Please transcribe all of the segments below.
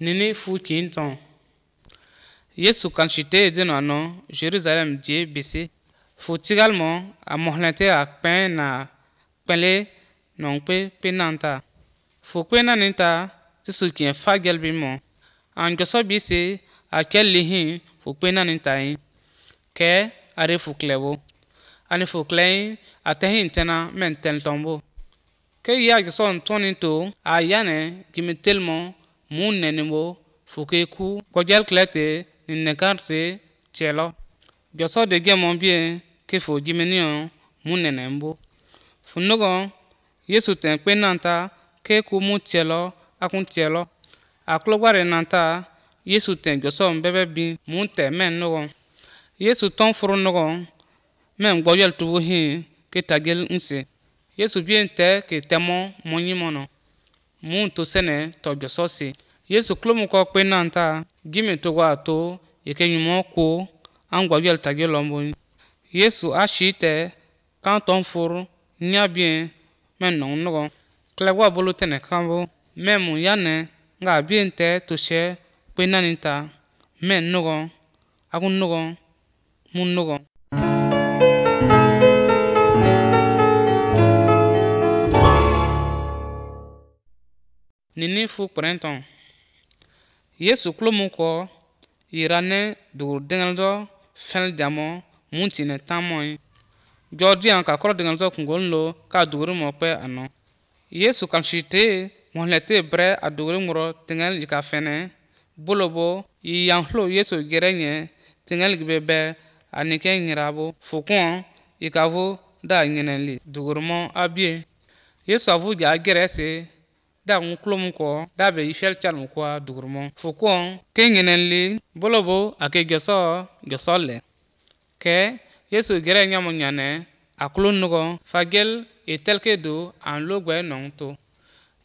Nini fu kin tɔn Yesu kan chite de no no Jerusalem die bisi fu tigal mo a mohlente a kpen na kpele non pe penanta fu penaninta ti su kin fa gel bi mo an goso a kel lihi fu penaninta yin ke are fu klebo ani fu klein a tehin tena men tel tombo ke ya goso ntonin to a yane gimi telmo mun nenimbo fukeku kɔjɛl kilɛte ninnekarte tiɛlɔ jɔsɔ de gɛmɔ bie ke fo jimeniɔ mun nenimbo funugɔ yesu tɛn kpe nanta ke ku mun tiɛlɔ akun tiɛlɔ akulogbare nanta yesu tɛn jɔsɔ bɛbɛ bi mun tɛ mɛn nugɔ yesu tɔn furu nugɔ mɛn gbɔyɛl tubu hin ke tagel n se yesu bie tɛ ke tɛmɔ mɔnyi mɔnɔ muntu sene tojo sosi yesu klumu ko kpe ta. jimi togwa to ike nyumo ku angwa yel ta yel ombo yesu a ashite kan ton fur nya bien men non nogo klagwa bolo tene kambo ya yane nga bien te toshe kpe ta men nogo agun nogo mun nogo ninfu kprɛntɔŋ yesu klomu kɔ yira ne dugur deŋɛldɔ fɛl diamɔ mun ti ne tamɔi jɔdiyan ka kɔr deŋɛldɔ kungol lo ka a duguri mɔ kpɛ anɔ yesu kalsi tee ŋɔhlɛ tee brɛ a duguri ŋmurɔ tiŋɛl yika fɛnɛ bolobo yi yanhlo yesu gerɛ nyɛ tiŋɛl gibe bɛ ani kɛ nyirabo fukuɔ yika vu da nyinɛli duguri mɔ a bie yesu avu ja gerɛ se da ŋun kulom kɔ da be ishɛli chalim kɔ dugurumɔ fukɔŋ ke ŋinen li bolobo ake gyɔsɔ gyɔsɔ lɛ kɛ yesu gɛrɛ nyɔmu nyɔnɛ a kulo nugɔ fagel itelke do an lo gbɛ nɔŋ to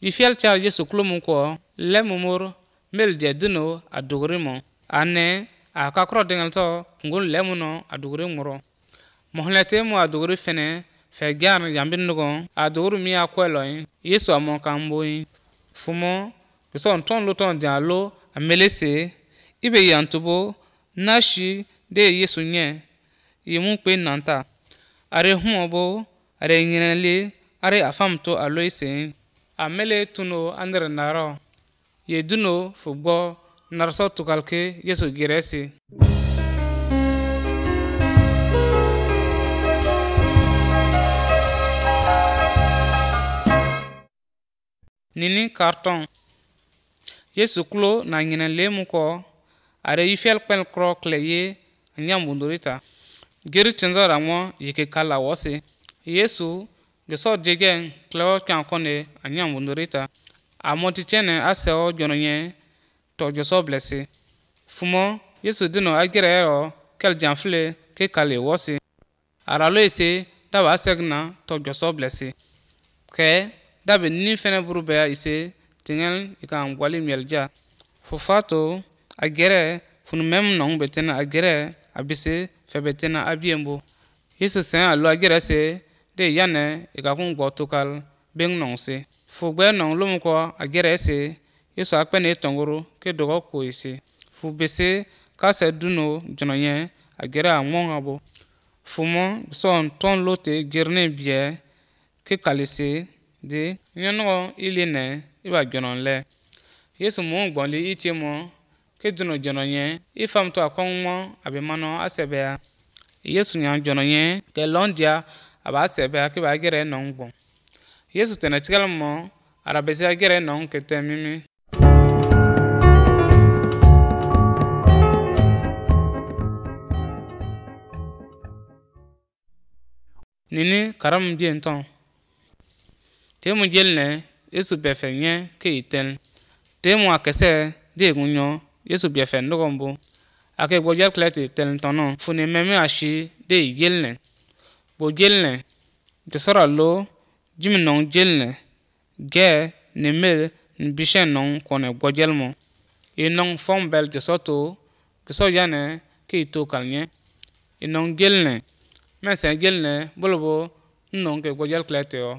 yifɛli chal yesu kulom kɔ lɛ mumor mel jɛ duno a duguri mɔ anɛ a kakurɔ diŋɛtɔ ŋgun lɛ mu nɔ a duguri ŋmurɔ mɔhilɛte mu a duguri fɛnɛ fɛ gyaan yãmbi nugẽ a dugr mi a koɛlɔẽ yesu a mɔ kaŋ boi fumo sɔn tõnd lo tõnd dĩa lo a melese y be yãn na shi de yesu nyɛ yɩ mu kpe nanta are hũobo are yĩnɛli are a fam to a loi seẽ a mele tũno a ner narɔ ye duno fu gbɔ narsɔ tukalke yesu gɛrɛse nini karton. yesu klo naŋyina leemu ko are yifɛl kpɛl korɔ kile ye a nyam wundurita giri tinzɔra ŋɔ yike kala wɔsi yesu gisɔ digɛŋ kile wɔ kyaŋ kɔne a nyam wundurita a mɔti tɛne a sɛwɔ jɔnɔ nyɛ tɔ gisɔ blɛsi fumɔ yesu dino a gira yɛrɔ kɛl ke kale wɔsi aralo ese daba a sɛgina tɔ gisɔ blɛsi kɛ dabe nin fɛnɛ buru bɛɛ ise se tiŋɛl i ka gwali mɛlja fo fato a gɛrɛ funu mɛm nɔŋ betena tɛna a gɛrɛ a bise fɛ bɛ tɛna a biyen bo yesu sɛn a lo a se de yanɛ i ka kun gbɔ tokal beŋ nɔŋ se fo gbɛ nɔŋ lomu kɔ a gɛrɛ se yesu a kpɛne tɔngoro ke dɔgɔ ko i se fo bese kasɛ duno jɔnɔnyɛ a gɛrɛ a ŋmɔŋa bo fo mɔ sɔn tɔn lo te gɛrɛne biɛ ke kalise di nyanugo iline iba gyonon lɛ yesu mu ngbon li iti mo ke duno jono nye ifam to akon mo abi mano asebe ya yesu nya jono nye ke londia aba asebe ya ke ba gere no ngbon yesu tigɛli mɔ mo arabesi agere no nkete mimi nini karam bien ton temu jelne yesu biafen nye ke iten temu akese deegun nyo yesu biafen nogombo ake gbojel klete tel tono fune meme ashi de igelne bo jelne josora lo jimi nong jelne ge ne mel n bishen nong kone gbojel mo e nong fom bel joso to joso yane ke ito kalnye e nong gelne mese gelne bolobo nnong ke gbojel klete o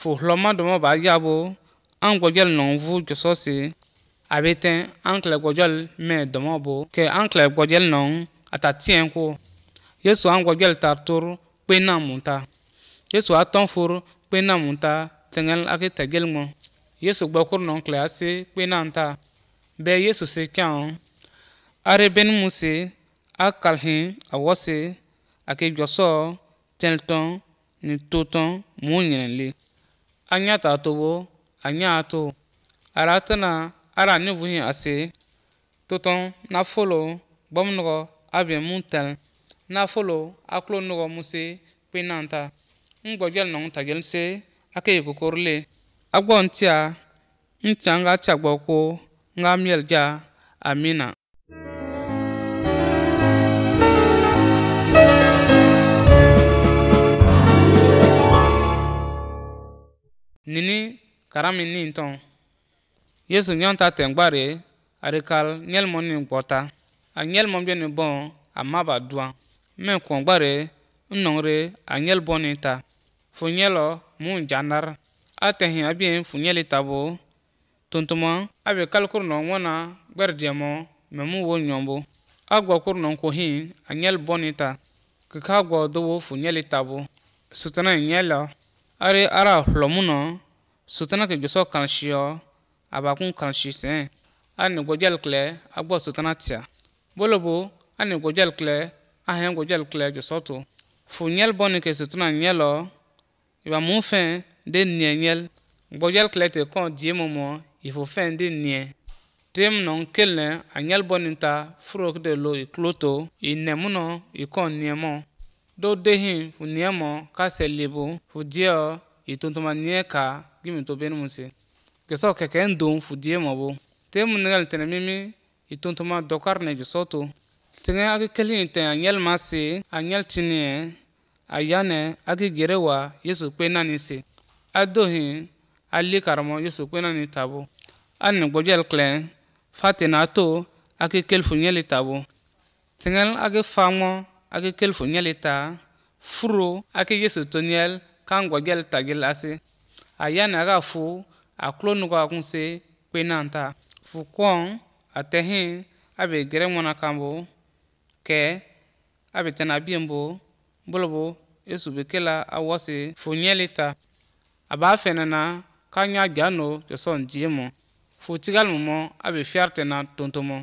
fo hlɔma dɔmɔ ba yaabo an gbɔdzɔl nɔnvu dzɔsɔse abe tɛ an kele gbɔdzɔl mɛ dɔmɔ bo ke an kele gbɔdzɔl nɔn ata tiɛ ko yesu an gbɔdzɔl tar tor kpe na muta yesu a tɔn for kpe na muta teŋɛl ake tɛgɛl ŋmɔ yesu gbɔkur nɔn kele ase kpe ta bɛ yesu se kɛŋ are ben mu se a kalhin a wɔ se ake dzɔsɔ tɛltɔn ni totɔn mu nyinɛli anya tatowo anyị atụ ara tana ara ni buhi ase toton na folo gbom nugo abia muntel na folo aklo nugo muse penanta ngbojel nong tagel se ake kokorle agbon tia nchanga tia gboko nga mielja amina nini karami nin ton yesu nyonta tengbare arikal nyel ni nin gbota a nyel mon bien bon a ma ba duan men kon gbare nnongre a nyel boni ta fu nyelo mun janar a tehin a bien fu nyeli tabo tontuma a be kal kur no ŋwana gberdiemo me mu wo nyombo a gwa kur no kohin a nyel boni ta kika gwa dowo fu nyeli tabo sutana nyelo Are ara hlomuno sutana ke gbeso kanshio abakun kanshi sen ani gbojal kle agbo sutana tia bolobo ani gbojal kle ahen gbojal kle gbeso to fu nyel boni ke sutana nyelo iba mu fen de nie nyel gbojal kle te kon die momo ifo fen de nie tem non kelen anyel boni ta furo de lo ikloto inemuno ikon niemo do dehin fu niemo ka se selibu fu dio ituntuma nie ka gimi to beni munse geso keke ndon fu die mo bu. te mun ngal tene mimi ituntuma dokar ne geso to tenge agi kelin te anyel masi anyel tinie ayane gere wa yesu pe nani se adohin ali karamo yesu pe nani tabo ani gbojel klen fatina to agi kel fu nyeli tabo tengel agi famo ake kel fo nyel ita furo ake yesu to nyel kan gwagel tagel ase ayani aga fu aklo nugo akunse kpena nta fu kwon atehin abe gere ŋwana kambo ke abe tena abiembo bolobo yesu be kela awosi fu ta. a b'a fene na ka nya gya no joson die mo fu tigal mo a' be fiar tena tontomo